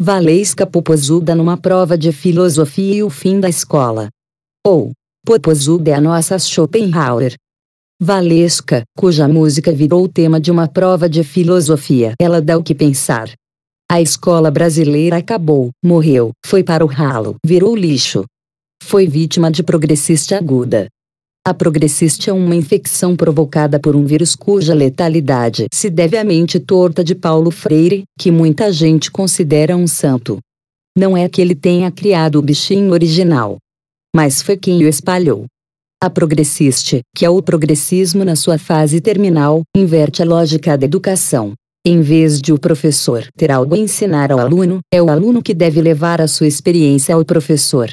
Valesca Popozuda numa prova de filosofia e o fim da escola. Ou, Popozuda é a nossa Schopenhauer. Valesca, cuja música virou o tema de uma prova de filosofia, ela dá o que pensar. A escola brasileira acabou, morreu, foi para o ralo, virou lixo. Foi vítima de progressista aguda. A progressiste é uma infecção provocada por um vírus cuja letalidade se deve à mente torta de Paulo Freire, que muita gente considera um santo. Não é que ele tenha criado o bichinho original, mas foi quem o espalhou. A progressiste, que é o progressismo na sua fase terminal, inverte a lógica da educação. Em vez de o professor ter algo a ensinar ao aluno, é o aluno que deve levar a sua experiência ao professor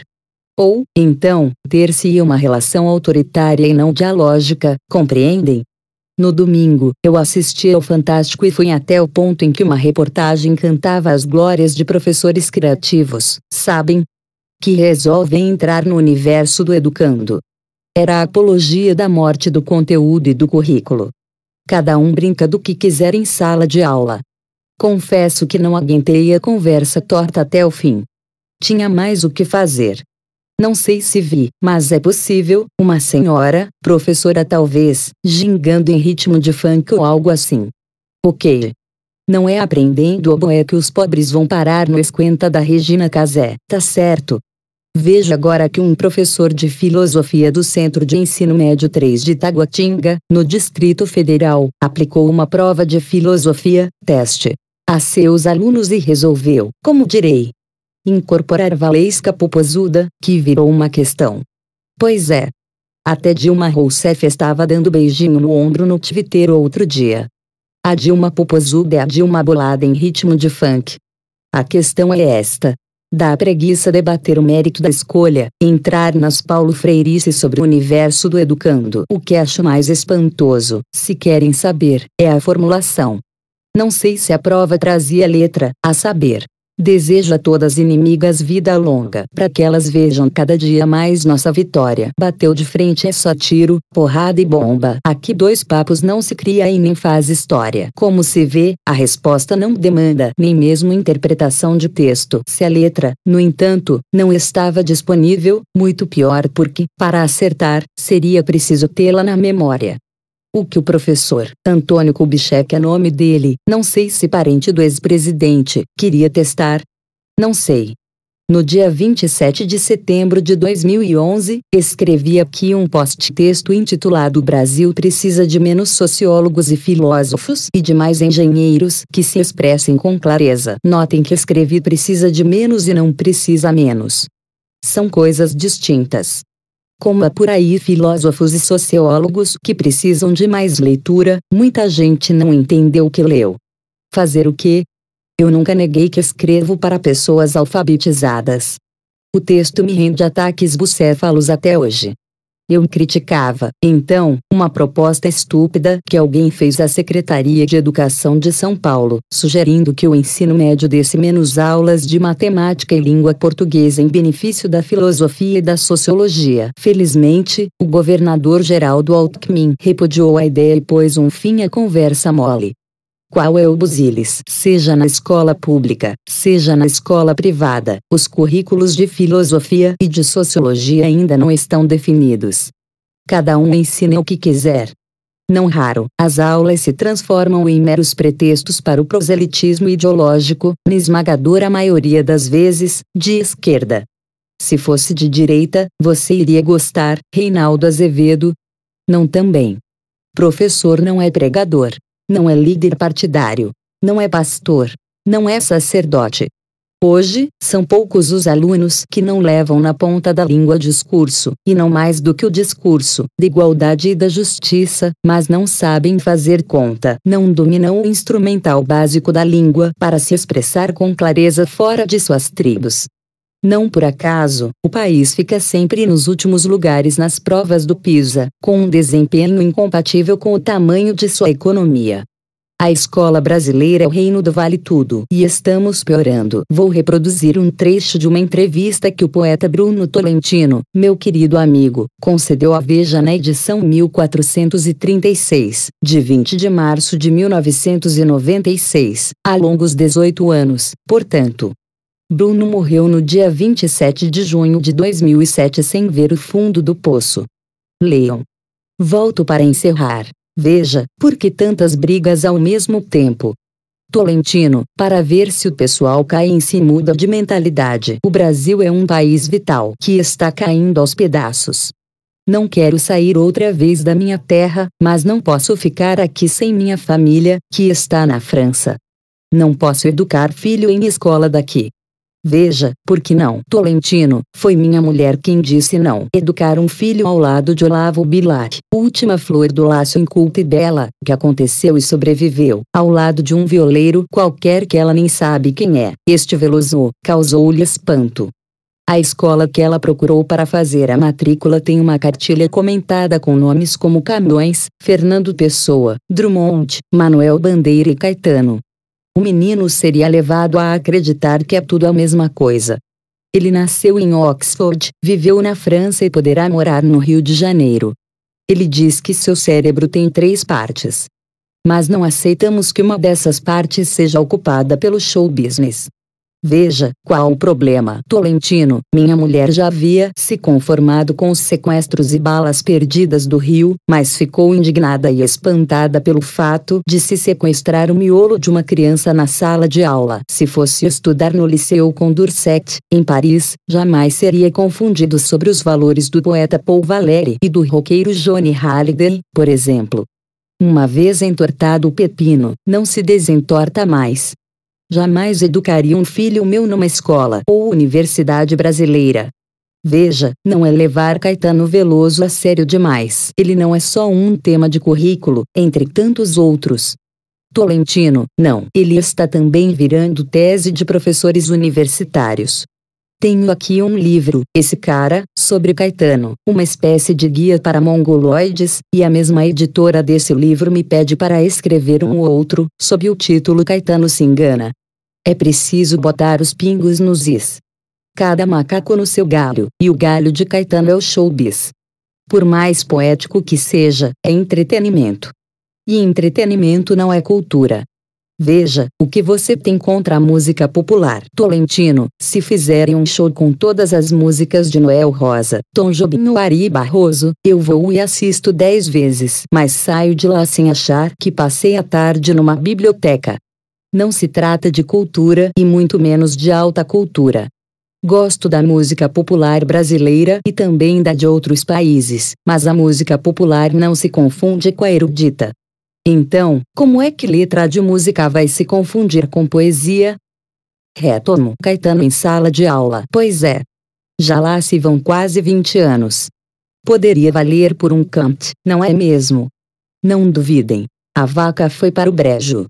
ou, então, ter-se uma relação autoritária e não dialógica, compreendem? No domingo, eu assisti ao Fantástico e fui até o ponto em que uma reportagem cantava as glórias de professores criativos, sabem? Que resolvem entrar no universo do educando. Era a apologia da morte do conteúdo e do currículo. Cada um brinca do que quiser em sala de aula. Confesso que não aguentei a conversa torta até o fim. Tinha mais o que fazer. Não sei se vi, mas é possível, uma senhora, professora talvez, gingando em ritmo de funk ou algo assim. Ok. Não é aprendendo oboé que os pobres vão parar no esquenta da Regina Casé, tá certo? Veja agora que um professor de filosofia do Centro de Ensino Médio 3 de Taguatinga, no Distrito Federal, aplicou uma prova de filosofia, teste, a seus alunos e resolveu, como direi, incorporar Valesca Popozuda, que virou uma questão. Pois é. Até Dilma Rousseff estava dando beijinho no ombro no Twitter outro dia. A Dilma Popozuda é a Dilma bolada em ritmo de funk. A questão é esta. Dá preguiça debater o mérito da escolha, entrar nas Paulo Freirice sobre o universo do educando. O que acho mais espantoso, se querem saber, é a formulação. Não sei se a prova trazia letra, a saber, Desejo a todas inimigas vida longa, para que elas vejam cada dia mais nossa vitória. Bateu de frente é só tiro, porrada e bomba. Aqui dois papos não se cria e nem faz história. Como se vê, a resposta não demanda nem mesmo interpretação de texto. Se a letra, no entanto, não estava disponível, muito pior porque, para acertar, seria preciso tê-la na memória o que o professor Antônio Kubitschek é nome dele, não sei se parente do ex-presidente, queria testar. Não sei. No dia 27 de setembro de 2011, escrevi aqui um post-texto intitulado Brasil precisa de menos sociólogos e filósofos e de mais engenheiros que se expressem com clareza. Notem que escrevi precisa de menos e não precisa menos. São coisas distintas. Como há por aí filósofos e sociólogos que precisam de mais leitura, muita gente não entendeu o que leu. Fazer o quê? Eu nunca neguei que escrevo para pessoas alfabetizadas. O texto me rende ataques bucéfalos até hoje. Eu criticava, então, uma proposta estúpida que alguém fez à Secretaria de Educação de São Paulo, sugerindo que o ensino médio desse menos aulas de matemática e língua portuguesa em benefício da filosofia e da sociologia. Felizmente, o governador Geraldo Alckmin repudiou a ideia e pôs um fim à conversa mole qual é o busilis. Seja na escola pública, seja na escola privada, os currículos de filosofia e de sociologia ainda não estão definidos. Cada um ensina o que quiser. Não raro, as aulas se transformam em meros pretextos para o proselitismo ideológico, na esmagadora maioria das vezes, de esquerda. Se fosse de direita, você iria gostar, Reinaldo Azevedo? Não também. Professor não é pregador não é líder partidário, não é pastor, não é sacerdote. Hoje, são poucos os alunos que não levam na ponta da língua discurso, e não mais do que o discurso, da igualdade e da justiça, mas não sabem fazer conta, não dominam o instrumental básico da língua para se expressar com clareza fora de suas tribos. Não por acaso, o país fica sempre nos últimos lugares nas provas do PISA, com um desempenho incompatível com o tamanho de sua economia. A escola brasileira é o reino do vale tudo e estamos piorando. Vou reproduzir um trecho de uma entrevista que o poeta Bruno Tolentino, meu querido amigo, concedeu à Veja na edição 1436, de 20 de março de 1996, há longos 18 anos, portanto, Bruno morreu no dia 27 de junho de 2007 sem ver o fundo do poço. Leiam. Volto para encerrar. Veja, por que tantas brigas ao mesmo tempo? Tolentino, para ver se o pessoal cai em si muda de mentalidade. O Brasil é um país vital que está caindo aos pedaços. Não quero sair outra vez da minha terra, mas não posso ficar aqui sem minha família, que está na França. Não posso educar filho em escola daqui. Veja, por que não? Tolentino, foi minha mulher quem disse não. Educar um filho ao lado de Olavo Bilac, última flor do laço inculto e dela, que aconteceu e sobreviveu, ao lado de um violeiro qualquer que ela nem sabe quem é. Este veloso, causou-lhe espanto. A escola que ela procurou para fazer a matrícula tem uma cartilha comentada com nomes como Camões, Fernando Pessoa, Drummond, Manuel Bandeira e Caetano o menino seria levado a acreditar que é tudo a mesma coisa. Ele nasceu em Oxford, viveu na França e poderá morar no Rio de Janeiro. Ele diz que seu cérebro tem três partes. Mas não aceitamos que uma dessas partes seja ocupada pelo show business. Veja, qual o problema? Tolentino, minha mulher já havia se conformado com os sequestros e balas perdidas do Rio, mas ficou indignada e espantada pelo fato de se sequestrar o miolo de uma criança na sala de aula. Se fosse estudar no Liceu com em Paris, jamais seria confundido sobre os valores do poeta Paul Valéry e do roqueiro Johnny Halliday, por exemplo. Uma vez entortado o pepino, não se desentorta mais. Jamais educaria um filho meu numa escola ou universidade brasileira. Veja, não é levar Caetano Veloso a sério demais. Ele não é só um tema de currículo, entre tantos outros. Tolentino, não. Ele está também virando tese de professores universitários. Tenho aqui um livro, esse cara, sobre Caetano, uma espécie de guia para mongoloides, e a mesma editora desse livro me pede para escrever um outro, sob o título Caetano se engana. É preciso botar os pingos nos is. Cada macaco no seu galho, e o galho de Caetano é o showbiz. Por mais poético que seja, é entretenimento. E entretenimento não é cultura, Veja o que você tem contra a música popular. Tolentino, se fizerem um show com todas as músicas de Noel Rosa, Tom Jobim ou Ari Barroso, eu vou e assisto dez vezes, mas saio de lá sem achar que passei a tarde numa biblioteca. Não se trata de cultura e muito menos de alta cultura. Gosto da música popular brasileira e também da de outros países, mas a música popular não se confunde com a erudita. Então, como é que letra de música vai se confundir com poesia? Retomo Caetano em sala de aula. Pois é. Já lá se vão quase 20 anos. Poderia valer por um cant, não é mesmo? Não duvidem. A vaca foi para o brejo.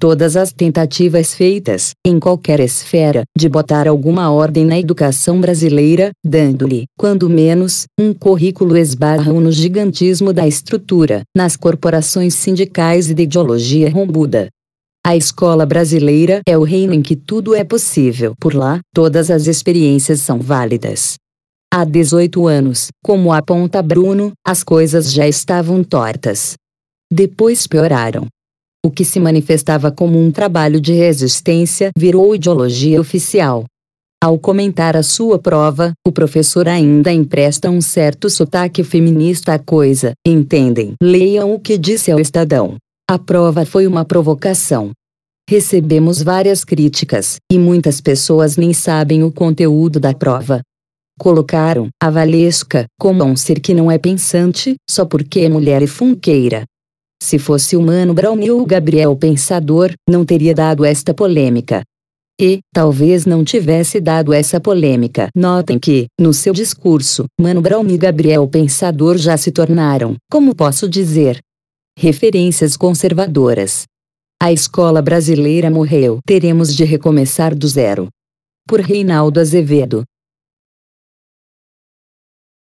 Todas as tentativas feitas, em qualquer esfera, de botar alguma ordem na educação brasileira, dando-lhe, quando menos, um currículo esbarram no gigantismo da estrutura, nas corporações sindicais e de ideologia rombuda. A escola brasileira é o reino em que tudo é possível. Por lá, todas as experiências são válidas. Há 18 anos, como aponta Bruno, as coisas já estavam tortas. Depois pioraram, o que se manifestava como um trabalho de resistência virou ideologia oficial. Ao comentar a sua prova, o professor ainda empresta um certo sotaque feminista à coisa, entendem? Leiam o que disse ao Estadão. A prova foi uma provocação. Recebemos várias críticas, e muitas pessoas nem sabem o conteúdo da prova. Colocaram a Valesca como um ser que não é pensante, só porque é mulher e funkeira. Se fosse humano Brown o Gabriel Pensador, não teria dado esta polêmica. E, talvez não tivesse dado essa polêmica. Notem que, no seu discurso, Mano Brown e Gabriel Pensador já se tornaram, como posso dizer, referências conservadoras. A escola brasileira morreu. Teremos de recomeçar do zero. Por Reinaldo Azevedo.